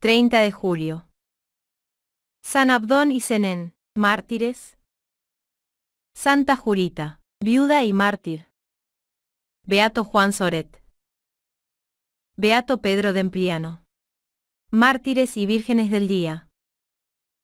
30 de julio. San Abdón y Zenén, mártires. Santa Jurita, viuda y mártir. Beato Juan Soret. Beato Pedro de Empliano. Mártires y vírgenes del día.